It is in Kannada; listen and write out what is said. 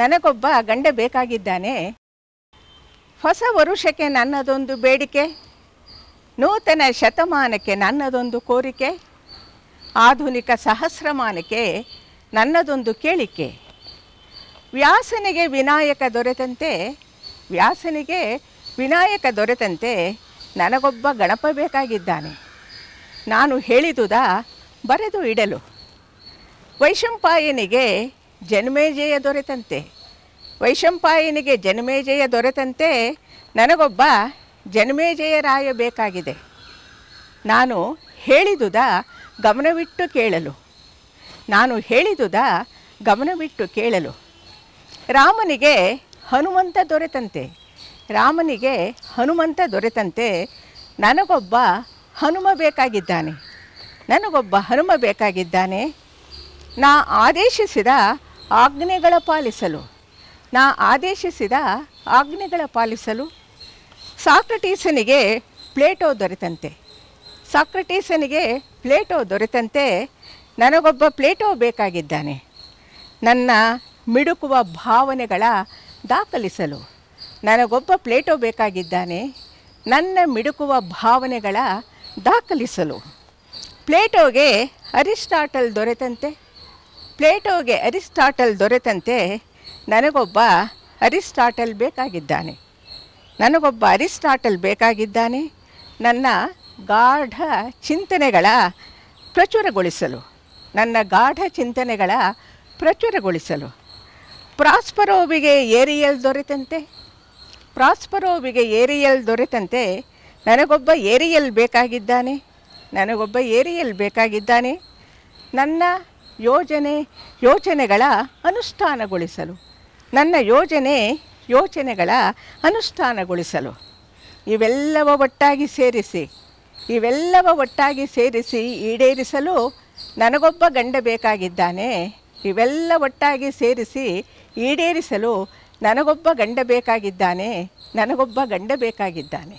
ನನಗೊಬ್ಬ ಗಂಡ ಬೇಕಾಗಿದ್ದಾನೆ ಹೊಸ ವರುಷಕ್ಕೆ ನನ್ನದೊಂದು ಬೇಡಿಕೆ ನೂತನ ಶತಮಾನಕ್ಕೆ ನನ್ನದೊಂದು ಕೋರಿಕೆ ಆಧುನಿಕ ಸಹಸ್ರಮಾನಕ್ಕೆ ನನ್ನದೊಂದು ಕೇಳಿಕೆ ವ್ಯಾಸನಿಗೆ ವಿನಾಯಕ ದೊರೆತಂತೆ ವ್ಯಾಸನಿಗೆ ವಿನಾಯಕ ದೊರೆತಂತೆ ನನಗೊಬ್ಬ ಗಣಪ ಬೇಕಾಗಿದ್ದಾನೆ ನಾನು ಹೇಳಿದುದ ಬರೆದು ಇಡಲು ವೈಶಂಪಾಯನಿಗೆ ಜನ್ಮೇಜಯ ದೊರೆತಂತೆ ವೈಶಂಪಾಯನಿಗೆ ಜನ್ಮೇಜಯ ದೊರೆತಂತೆ ನನಗೊಬ್ಬ ರಾಯ ಬೇಕಾಗಿದೆ ನಾನು ಹೇಳಿದುದ ಗಮನವಿಟ್ಟು ಕೇಳಲು ನಾನು ಹೇಳಿದುದ ಗಮನವಿಟ್ಟು ಕೇಳಲು ರಾಮನಿಗೆ ಹನುಮಂತ ದೊರೆತಂತೆ ರಾಮನಿಗೆ ಹನುಮಂತ ದೊರೆತಂತೆ ನನಗೊಬ್ಬ ಹನುಮ ಬೇಕಾಗಿದ್ದಾನೆ ನನಗೊಬ್ಬ ಹನುಮ ಬೇಕಾಗಿದ್ದಾನೆ ನಾ ಆದೇಶಿಸಿದ ಆಜ್ಞೆಗಳ ಪಾಲಿಸಲು ನಾ ಆದೇಶಿಸಿದ ಆಜ್ಞೆಗಳ ಪಾಲಿಸಲು ಸಾಕ್ರಟೀಸನಿಗೆ ಪ್ಲೇಟೋ ದೊರೆತಂತೆ ಸಾಕ್ರಟೀಸನಿಗೆ ಪ್ಲೇಟೋ ದೊರೆತಂತೆ ನನಗೊಬ್ಬ ಪ್ಲೇಟೋ ಬೇಕಾಗಿದ್ದಾನೆ ನನ್ನ ಮಿಡುಕುವ ಭಾವನೆಗಳ ದಾಖಲಿಸಲು ನನಗೊಬ್ಬ ಪ್ಲೇಟೋ ಬೇಕಾಗಿದ್ದಾನೆ ನನ್ನ ಮಿಡುಕುವ ಭಾವನೆಗಳ ದಾಖಲಿಸಲು ಪ್ಲೇಟೋಗೆ ಅರಿಸ್ಟಾಟಲ್ ದೊರೆತಂತೆ ಪ್ಲೇಟೋಗೆ ಅರಿಸ್ಟಾಟಲ್ ದೊರೆತಂತೆ ನನಗೊಬ್ಬ ಅರಿಸ್ಟಾಟಲ್ ಬೇಕಾಗಿದ್ದಾನೆ ನನಗೊಬ್ಬ ಅರಿಸ್ಟಾಟಲ್ ಬೇಕಾಗಿದ್ದಾನೆ ನನ್ನ ಗಾಢ ಚಿಂತನೆಗಳ ಪ್ರಚುರಗೊಳಿಸಲು ನನ್ನ ಗಾಢ ಚಿಂತನೆಗಳ ಪ್ರಚುರಗೊಳಿಸಲು ಪ್ರಾಸ್ಪರೋವಿಗೆ ಏರಿಯಲ್ ದೊರೆತಂತೆ ಪ್ರಾಸ್ಪರೋವಿಗೆ ಏರಿಯಲ್ ದೊರೆತಂತೆ ನನಗೊಬ್ಬ ಏರಿಯಲ್ ಬೇಕಾಗಿದ್ದಾನೆ ನನಗೊಬ್ಬ ಏರಿಯಲ್ ಬೇಕಾಗಿದ್ದಾನೆ ನನ್ನ ಯೋಜನೆ ಯೋಚನೆಗಳ ಅನುಷ್ಠಾನಗೊಳಿಸಲು ನನ್ನ ಯೋಜನೆ ಯೋಚನೆಗಳ ಅನುಷ್ಠಾನಗೊಳಿಸಲು ಇವೆಲ್ಲವ ಒಟ್ಟಾಗಿ ಸೇರಿಸಿ ಇವೆಲ್ಲವ ಒಟ್ಟಾಗಿ ಸೇರಿಸಿ ಈಡೇರಿಸಲು ನನಗೊಬ್ಬ ಗಂಡ ಬೇಕಾಗಿದ್ದಾನೆ ಇವೆಲ್ಲ ಒಟ್ಟಾಗಿ ಸೇರಿಸಿ ಈಡೇರಿಸಲು ನನಗೊಬ್ಬ ಗಂಡ ಬೇಕಾಗಿದ್ದಾನೆ ನನಗೊಬ್ಬ ಗಂಡ ಬೇಕಾಗಿದ್ದಾನೆ